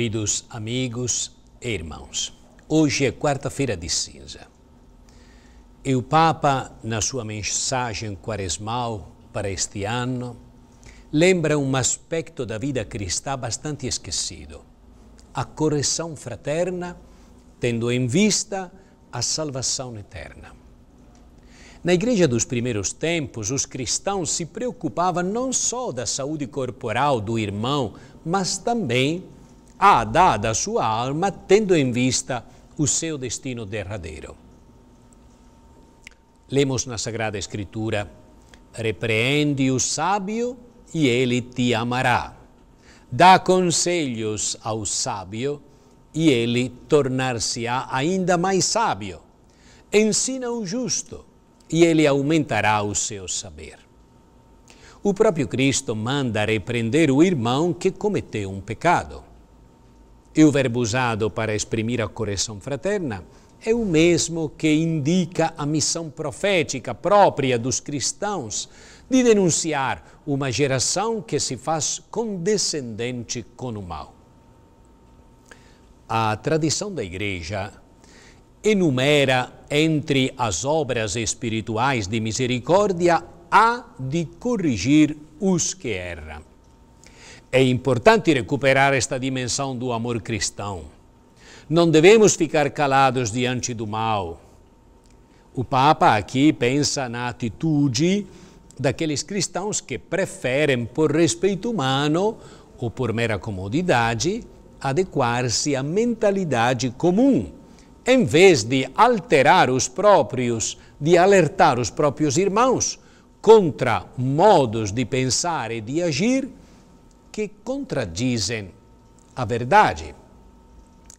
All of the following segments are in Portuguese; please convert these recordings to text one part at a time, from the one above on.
Queridos amigos e irmãos, hoje é quarta-feira de cinza. E o Papa, na sua mensagem quaresmal para este ano, lembra um aspecto da vida cristã bastante esquecido: a correção fraterna, tendo em vista a salvação eterna. Na igreja dos primeiros tempos, os cristãos se preocupavam não só da saúde corporal do irmão, mas também a dar da sua alma tendo em vista o seu destino derradeiro. Lemos na Sagrada Escritura: repreende o sábio e ele te amará. Dá conselhos ao sábio e ele tornar-se-á ainda mais sábio. Ensina o justo e ele aumentará o seu saber. O próprio Cristo manda repreender o irmão que cometeu um pecado e o verbo usado para exprimir a correção fraterna é o mesmo que indica a missão profética própria dos cristãos de denunciar uma geração que se faz condescendente com o mal. A tradição da Igreja enumera entre as obras espirituais de misericórdia a de corrigir os que erram. É importante recuperar esta dimensão do amor cristão. Não devemos ficar calados diante do mal. O Papa aqui pensa na atitude daqueles cristãos que preferem, por respeito humano ou por mera comodidade, adequar-se à mentalidade comum, em vez de alterar os próprios, de alertar os próprios irmãos contra modos de pensar e de agir que contradizem a verdade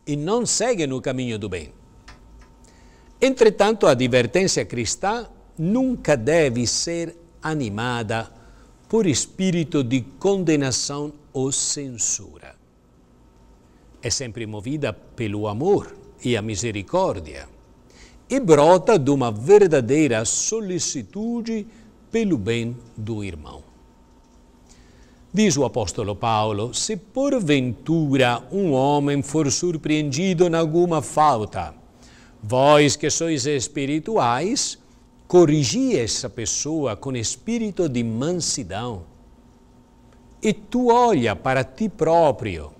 e não seguem o caminho do bem. Entretanto, a advertência cristã nunca deve ser animada por espírito de condenação ou censura. É sempre movida pelo amor e a misericórdia e brota de uma verdadeira solicitude pelo bem do irmão. Diz o apóstolo Paulo: se porventura um homem for surpreendido em alguma falta, vós que sois espirituais, corrigi essa pessoa com espírito de mansidão. E tu olha para ti próprio,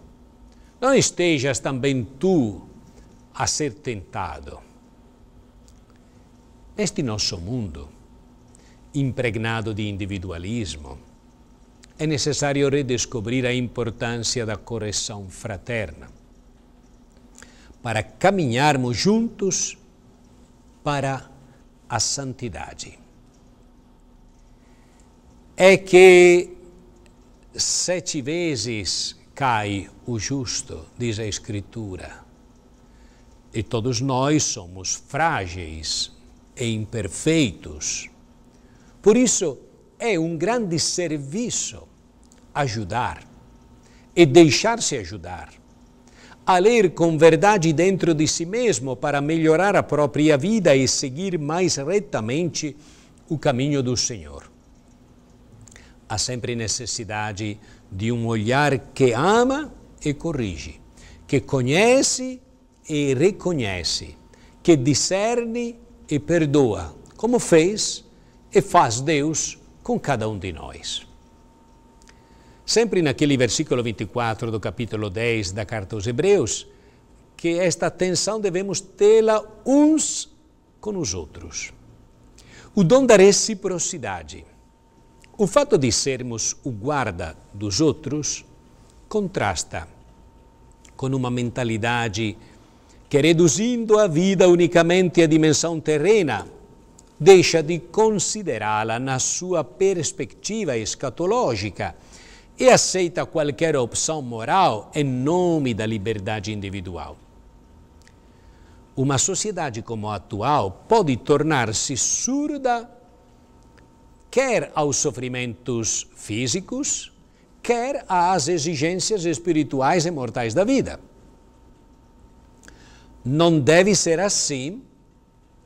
não estejas também tu a ser tentado. Neste nosso mundo, impregnado de individualismo, é necessário redescobrir a importância da correção fraterna para caminharmos juntos para a santidade. É que sete vezes cai o justo, diz a Escritura, e todos nós somos frágeis e imperfeitos. Por isso, é um grande serviço ajudar e deixar-se ajudar, a ler com verdade dentro de si mesmo para melhorar a própria vida e seguir mais retamente o caminho do Senhor. Há sempre necessidade de um olhar que ama e corrige, que conhece e reconhece, que discerne e perdoa, como fez e faz Deus com cada um de nós sempre naquele versículo 24 do capítulo 10 da carta aos Hebreus, que esta atenção devemos tê-la uns com os outros. O dom da reciprocidade. O fato de sermos o guarda dos outros contrasta com uma mentalidade que, reduzindo a vida unicamente à dimensão terrena, deixa de considerá-la na sua perspectiva escatológica e aceita qualquer opção moral em nome da liberdade individual. Uma sociedade como a atual pode tornar-se surda quer aos sofrimentos físicos, quer às exigências espirituais e mortais da vida. Não deve ser assim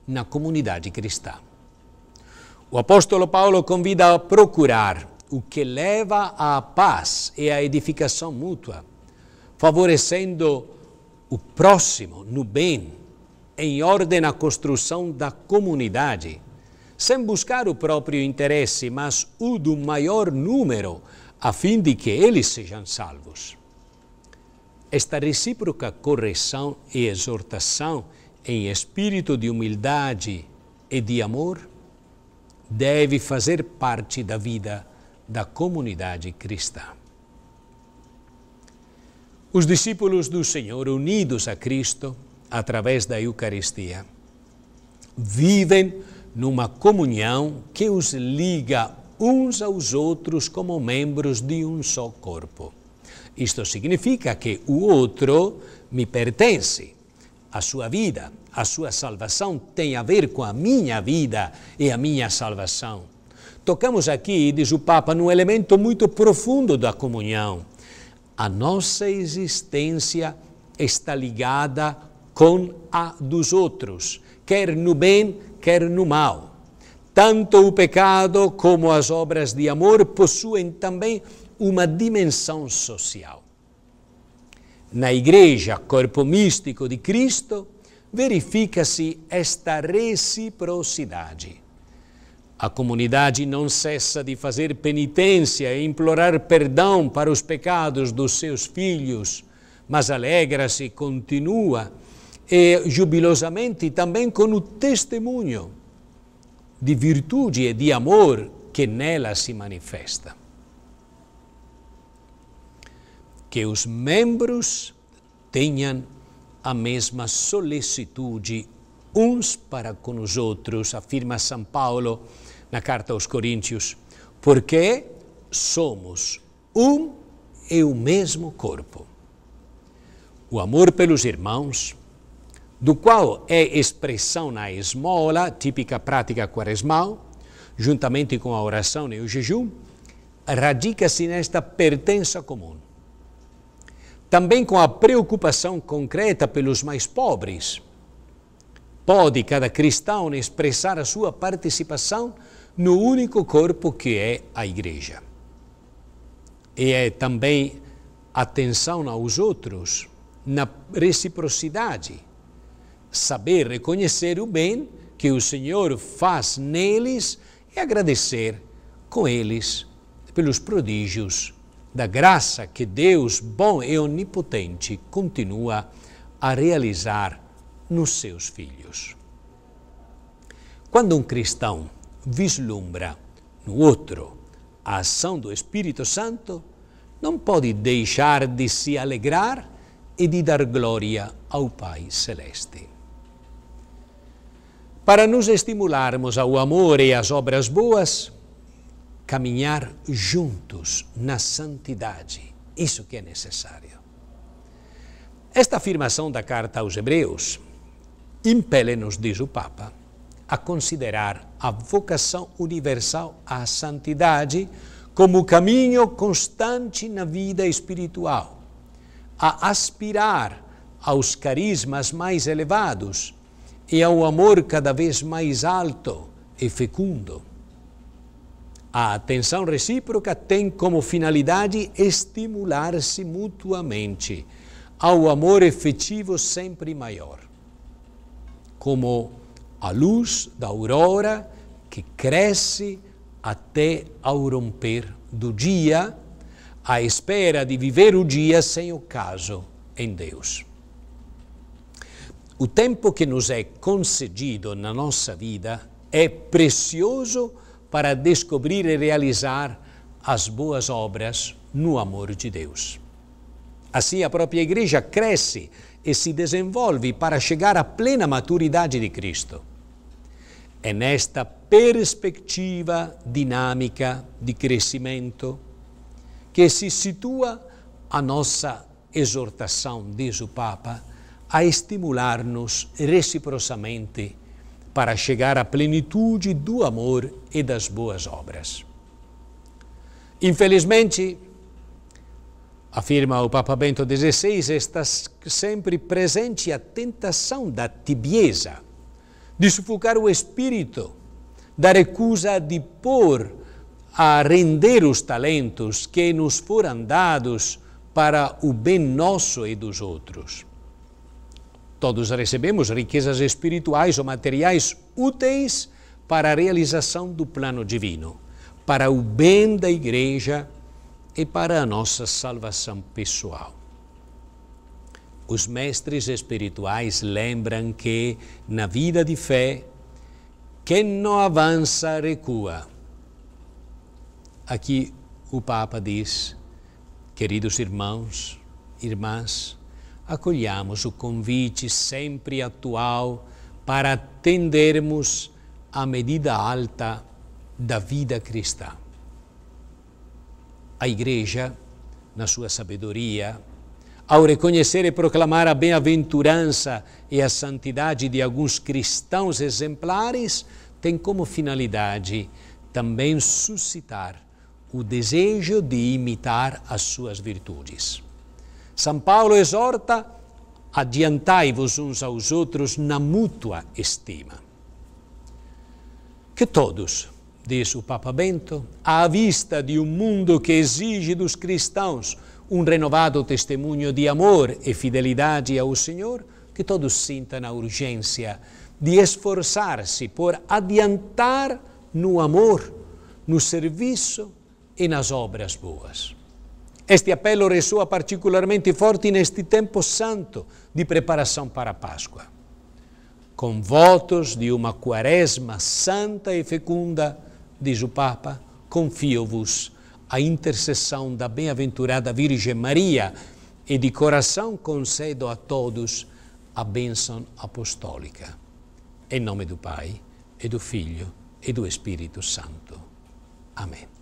na comunidade cristã. O apóstolo Paulo convida a procurar o que leva à paz e à edificação mútua, favorecendo o próximo no bem, em ordem à construção da comunidade, sem buscar o próprio interesse, mas o do maior número, a fim de que eles sejam salvos. Esta recíproca correção e exortação em espírito de humildade e de amor deve fazer parte da vida da comunidade cristã. Os discípulos do Senhor, unidos a Cristo através da Eucaristia, vivem numa comunhão que os liga uns aos outros como membros de um só corpo. Isto significa que o outro me pertence. A sua vida, a sua salvação tem a ver com a minha vida e a minha salvação. Tocamos aqui, diz o Papa, num elemento muito profundo da comunhão. A nossa existência está ligada com a dos outros, quer no bem, quer no mal. Tanto o pecado como as obras de amor possuem também uma dimensão social. Na Igreja, corpo místico de Cristo, verifica-se esta reciprocidade. A comunidade não cessa de fazer penitência e implorar perdão para os pecados dos seus filhos, mas alegra-se, continua e jubilosamente também com o testemunho de virtude e de amor que nela se manifesta. Que os membros tenham a mesma solicitude uns para com os outros, afirma São Paulo na carta aos Coríntios, porque somos um e o mesmo corpo. O amor pelos irmãos, do qual é expressão na esmola, típica prática quaresmal, juntamente com a oração e o jejum, radica-se nesta pertença comum. Também com a preocupação concreta pelos mais pobres, pode cada cristão expressar a sua participação no único corpo que é a Igreja. E é também atenção aos outros, na reciprocidade, saber reconhecer o bem que o Senhor faz neles e agradecer com eles pelos prodígios da graça que Deus, bom e onipotente, continua a realizar nos seus filhos. Quando um cristão vislumbra no outro a ação do Espírito Santo, não pode deixar de se alegrar e de dar glória ao Pai Celeste. Para nos estimularmos ao amor e às obras boas, caminhar juntos na santidade, isso que é necessário. Esta afirmação da carta aos Hebreus impele-nos, diz o Papa, a considerar a vocação universal à santidade como caminho constante na vida espiritual, a aspirar aos carismas mais elevados e ao amor cada vez mais alto e fecundo. A atenção recíproca tem como finalidade estimular-se mutuamente ao amor efetivo sempre maior como a luz da aurora que cresce até ao romper do dia, à espera de viver o dia sem caso em Deus. O tempo que nos é concedido na nossa vida é precioso para descobrir e realizar as boas obras no amor de Deus. Assim, a própria igreja cresce e se desenvolve para chegar à plena maturidade de Cristo. É nesta perspectiva dinâmica de crescimento que se situa a nossa exortação, diz o Papa, a estimular-nos reciprocamente para chegar à plenitude do amor e das boas obras. Infelizmente, afirma o Papa Bento XVI, está sempre presente a tentação da tibieza, de sufocar o espírito, da recusa de pôr a render os talentos que nos foram dados para o bem nosso e dos outros. Todos recebemos riquezas espirituais ou materiais úteis para a realização do plano divino, para o bem da Igreja e para a nossa salvação pessoal. Os mestres espirituais lembram que, na vida de fé, quem não avança recua. Aqui o Papa diz, queridos irmãos, irmãs, acolhamos o convite sempre atual para atendermos à medida alta da vida cristã a Igreja, na sua sabedoria, ao reconhecer e proclamar a bem-aventurança e a santidade de alguns cristãos exemplares, tem como finalidade também suscitar o desejo de imitar as suas virtudes. São Paulo exorta: adiantai-vos uns aos outros na mútua estima. Que todos, diz o Papa Bento, à vista de um mundo que exige dos cristãos um renovado testemunho de amor e fidelidade ao Senhor, que todos sintam a urgência de esforçar-se por adiantar no amor, no serviço e nas obras boas. Este apelo ressoa particularmente forte neste tempo santo de preparação para a Páscoa. Com votos de uma quaresma santa e fecunda, diz o Papa, confio-vos a intercessão da bem-aventurada Virgem Maria e de coração concedo a todos a bênção apostólica. Em nome do Pai, e do Filho, e do Espírito Santo. Amém.